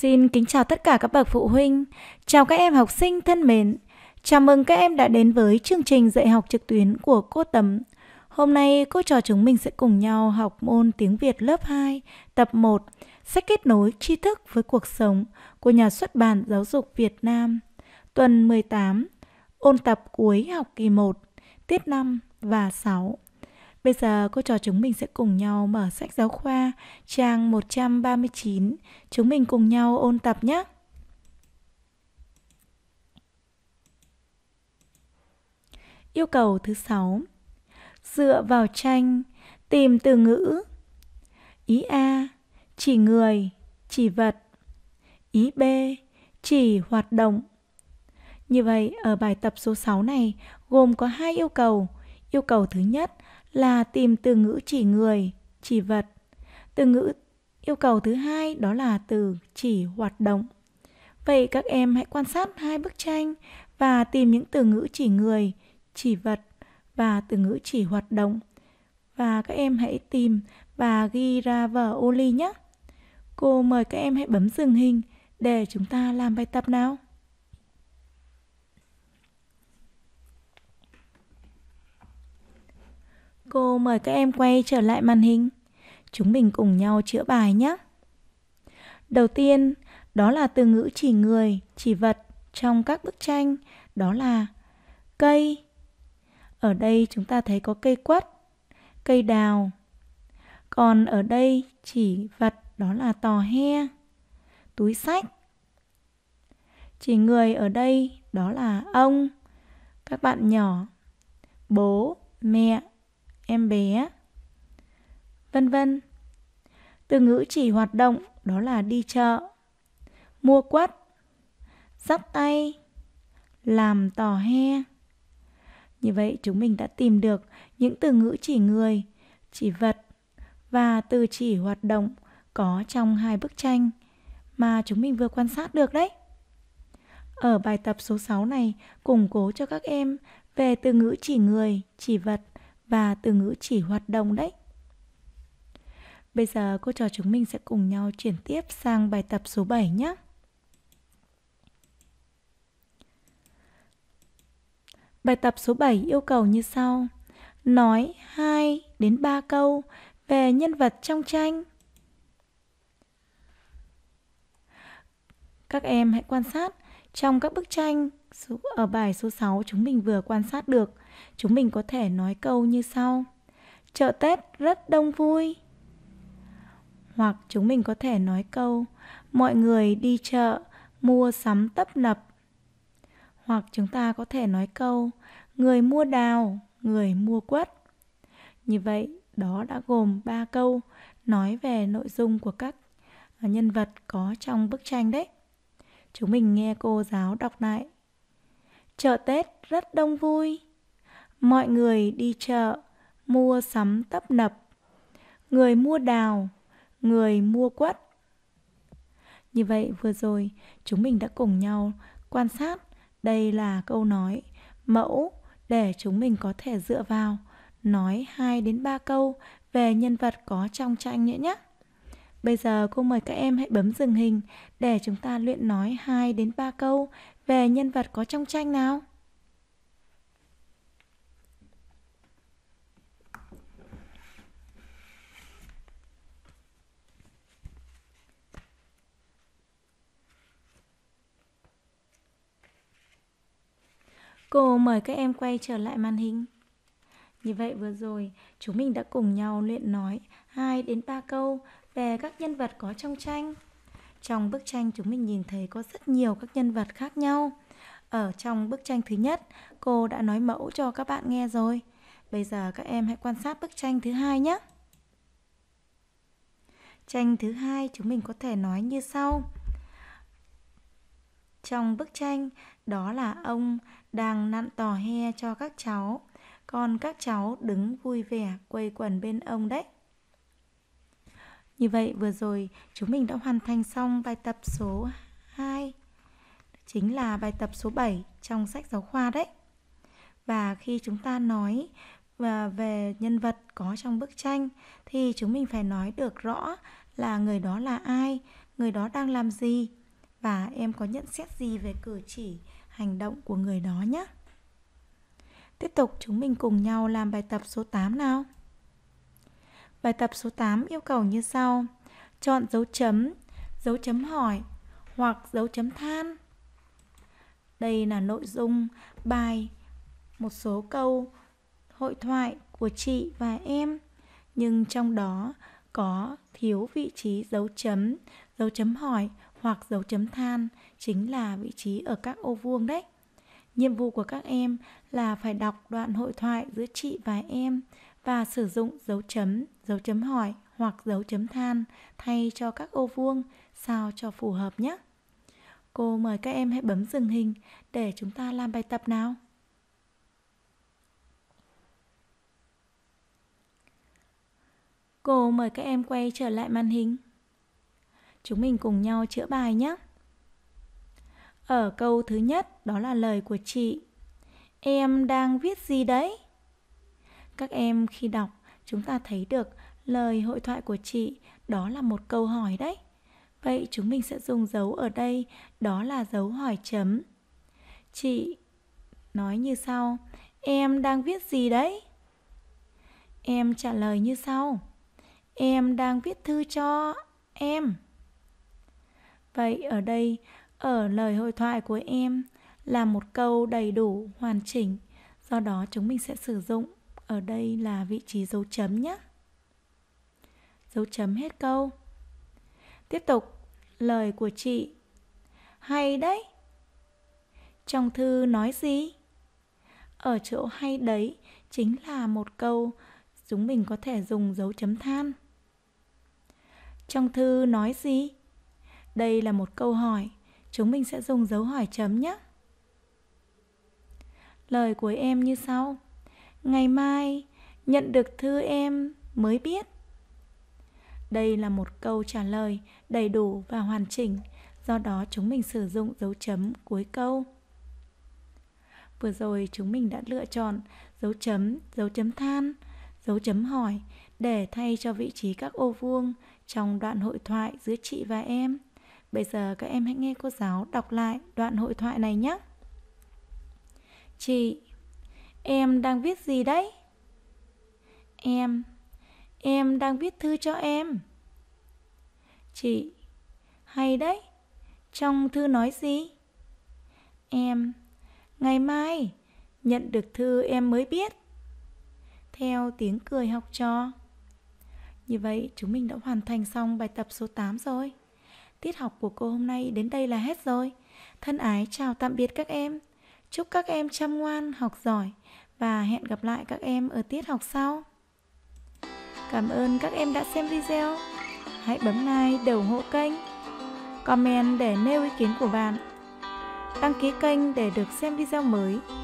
Xin kính chào tất cả các bậc phụ huynh, chào các em học sinh thân mến. Chào mừng các em đã đến với chương trình dạy học trực tuyến của cô Tấm. Hôm nay cô trò chúng mình sẽ cùng nhau học môn tiếng Việt lớp 2, tập 1, sách kết nối tri thức với cuộc sống của nhà xuất bản Giáo dục Việt Nam. Tuần 18, ôn tập cuối học kỳ 1, tiết 5 và 6. Bây giờ cô trò chúng mình sẽ cùng nhau mở sách giáo khoa trang 139. Chúng mình cùng nhau ôn tập nhé. Yêu cầu thứ 6. Dựa vào tranh, tìm từ ngữ. Ý A, chỉ người, chỉ vật. Ý B, chỉ hoạt động. Như vậy, ở bài tập số 6 này gồm có hai yêu cầu – Yêu cầu thứ nhất là tìm từ ngữ chỉ người, chỉ vật. Từ ngữ yêu cầu thứ hai đó là từ chỉ hoạt động. Vậy các em hãy quan sát hai bức tranh và tìm những từ ngữ chỉ người, chỉ vật và từ ngữ chỉ hoạt động. Và các em hãy tìm và ghi ra vở ô ly nhé. Cô mời các em hãy bấm dừng hình để chúng ta làm bài tập nào. Cô mời các em quay trở lại màn hình. Chúng mình cùng nhau chữa bài nhé. Đầu tiên, đó là từ ngữ chỉ người, chỉ vật trong các bức tranh, đó là cây. Ở đây chúng ta thấy có cây quất, cây đào. Còn ở đây chỉ vật đó là tò he, túi sách. Chỉ người ở đây đó là ông, các bạn nhỏ, bố, mẹ, em bé, vân vân. Từ ngữ chỉ hoạt động đó là đi chợ, mua quất, dắt tay, làm tò he. Như vậy chúng mình đã tìm được những từ ngữ chỉ người, chỉ vật và từ chỉ hoạt động có trong hai bức tranh mà chúng mình vừa quan sát được đấy. Ở bài tập số 6 này, củng cố cho các em về từ ngữ chỉ người, chỉ vật và từ ngữ chỉ hoạt động đấy. Bây giờ cô trò chúng mình sẽ cùng nhau chuyển tiếp sang bài tập số 7 nhé. Bài tập số 7 yêu cầu như sau. Nói 2 đến 3 câu về nhân vật trong tranh. Các em hãy quan sát trong các bức tranh ở bài số 6 chúng mình vừa quan sát được, chúng mình có thể nói câu như sau. Chợ Tết rất đông vui. Hoặc chúng mình có thể nói câu mọi người đi chợ mua sắm tấp nập. Hoặc chúng ta có thể nói câu người mua đào, người mua quất. Như vậy, đó đã gồm 3 câu nói về nội dung của các à, nhân vật có trong bức tranh đấy. Chúng mình nghe cô giáo đọc lại. Chợ Tết rất đông vui. Mọi người đi chợ, mua sắm tấp nập. Người mua đào, người mua quất. Như vậy vừa rồi, chúng mình đã cùng nhau quan sát đây là câu nói mẫu để chúng mình có thể dựa vào nói 2 đến 3 câu về nhân vật có trong tranh nữa nhé. Bây giờ cô mời các em hãy bấm dừng hình để chúng ta luyện nói 2 đến 3 câu về nhân vật có trong tranh nào. Cô mời các em quay trở lại màn hình. Như vậy vừa rồi, chúng mình đã cùng nhau luyện nói 2 đến 3 câu về các nhân vật có trong tranh. Trong bức tranh chúng mình nhìn thấy có rất nhiều các nhân vật khác nhau. Ở trong bức tranh thứ nhất, cô đã nói mẫu cho các bạn nghe rồi. Bây giờ các em hãy quan sát bức tranh thứ hai nhé. Tranh thứ hai chúng mình có thể nói như sau. Trong bức tranh, đó là ông đang nặn tò he cho các cháu còn các cháu đứng vui vẻ quây quần bên ông đấy. Như vậy vừa rồi chúng mình đã hoàn thành xong bài tập số 2 chính là bài tập số 7 trong sách giáo khoa đấy. Và khi chúng ta nói ờ, về nhân vật có trong bức tranh thì chúng mình phải nói được rõ là người đó là ai, người đó đang làm gì và em có nhận xét gì về cử chỉ, hành động của người đó nhé. Tiếp tục chúng mình cùng nhau làm bài tập số 8 nào. Bài tập số 8 yêu cầu như sau. Chọn dấu chấm, dấu chấm hỏi hoặc dấu chấm than. Đây là nội dung bài một số câu hội thoại của chị và em. Nhưng trong đó có thiếu vị trí dấu chấm, dấu chấm hỏi hoặc dấu chấm than chính là vị trí ở các ô vuông đấy. Nhiệm vụ của các em là phải đọc đoạn hội thoại giữa chị và em và sử dụng dấu chấm, dấu chấm hỏi hoặc dấu chấm than thay cho các ô vuông sao cho phù hợp nhé. Cô mời các em hãy bấm dừng hình để chúng ta làm bài tập nào. Cô mời các em quay trở lại màn hình. Chúng mình cùng nhau chữa bài nhé. Ở câu thứ nhất đó là lời của chị. Em đang viết gì đấy? Các em khi đọc chúng ta thấy được lời hội thoại của chị đó là một câu hỏi đấy. Vậy chúng mình sẽ dùng dấu ở đây, đó là dấu hỏi chấm. Chị nói như sau, em đang viết gì đấy? Em trả lời như sau, em đang viết thư cho em. Vậy ở đây ở lời hội thoại của em là một câu đầy đủ, hoàn chỉnh, do đó chúng mình sẽ sử dụng ở đây là vị trí dấu chấm nhé. Dấu chấm hết câu. Tiếp tục, lời của chị. Hay đấy. Trong thư nói gì? Ở chỗ hay đấy chính là một câu chúng mình có thể dùng dấu chấm than. Trong thư nói gì? Đây là một câu hỏi Chúng mình sẽ dùng dấu hỏi chấm nhé. Lời của em như sau. Ngày mai nhận được thư em mới biết. Đây là một câu trả lời đầy đủ và hoàn chỉnh, do đó chúng mình sử dụng dấu chấm cuối câu. Vừa rồi chúng mình đã lựa chọn dấu chấm, dấu chấm than, dấu chấm hỏi để thay cho vị trí các ô vuông trong đoạn hội thoại giữa chị và em. Bây giờ các em hãy nghe cô giáo đọc lại đoạn hội thoại này nhé. Chị, em đang viết gì đấy? Em, em đang viết thư cho em. Chị, hay đấy, trong thư nói gì? Em, ngày mai, nhận được thư em mới biết. Theo tiếng cười học trò. Như vậy chúng mình đã hoàn thành xong bài tập số 8 rồi. Tiết học của cô hôm nay đến đây là hết rồi. Thân ái chào tạm biệt các em. Chúc các em chăm ngoan, học giỏi và hẹn gặp lại các em ở tiết học sau. Cảm ơn các em đã xem video. Hãy bấm like để ủng hộ kênh, comment để nêu ý kiến của bạn, đăng ký kênh để được xem video mới